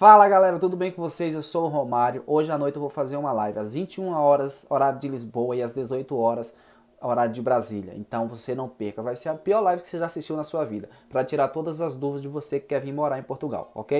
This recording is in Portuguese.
Fala galera, tudo bem com vocês? Eu sou o Romário. Hoje à noite eu vou fazer uma live às 21 horas, horário de Lisboa, e às 18 horas, horário de Brasília. Então você não perca, vai ser a pior live que você já assistiu na sua vida, para tirar todas as dúvidas de você que quer vir morar em Portugal, ok?